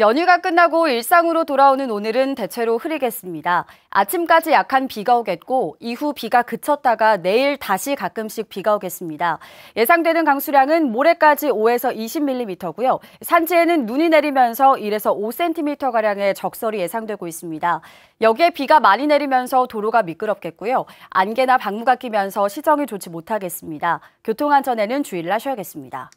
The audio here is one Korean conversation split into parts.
연휴가 끝나고 일상으로 돌아오는 오늘은 대체로 흐리겠습니다. 아침까지 약한 비가 오겠고 이후 비가 그쳤다가 내일 다시 가끔씩 비가 오겠습니다. 예상되는 강수량은 모레까지 5에서 20mm고요. 산지에는 눈이 내리면서 1에서 5cm 가량의 적설이 예상되고 있습니다. 여기에 비가 많이 내리면서 도로가 미끄럽겠고요. 안개나 방무가 끼면서 시정이 좋지 못하겠습니다. 교통 안전에는 주의를 하셔야겠습니다.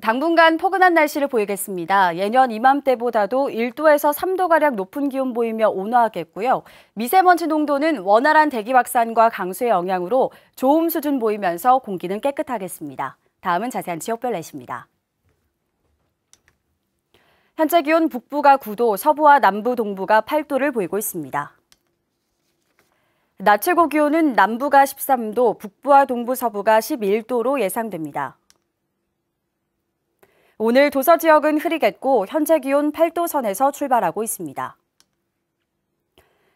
당분간 포근한 날씨를 보이겠습니다. 예년 이맘때보다도 1도에서 3도가량 높은 기온 보이며 온화하겠고요. 미세먼지 농도는 원활한 대기 확산과 강수의 영향으로 좋음 수준 보이면서 공기는 깨끗하겠습니다. 다음은 자세한 지역별 날씨입니다. 현재 기온 북부가 9도, 서부와 남부 동부가 8도를 보이고 있습니다. 낮 최고 기온은 남부가 13도, 북부와 동부 서부가 11도로 예상됩니다. 오늘 도서 지역은 흐리겠고 현재 기온 8도 선에서 출발하고 있습니다.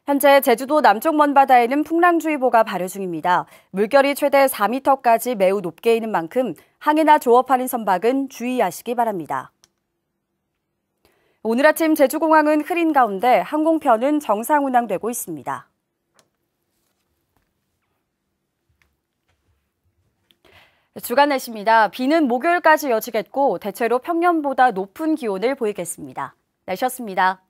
현재 제주도 남쪽 먼바다에는 풍랑주의보가 발효 중입니다. 물결이 최대 4m까지 매우 높게 있는 만큼 항해나 조업하는 선박은 주의하시기 바랍니다. 오늘 아침 제주공항은 흐린 가운데 항공편은 정상 운항되고 있습니다. 네, 주간 날씨입니다. 비는 목요일까지 이어지겠고 대체로 평년보다 높은 기온을 보이겠습니다. 날씨였습니다.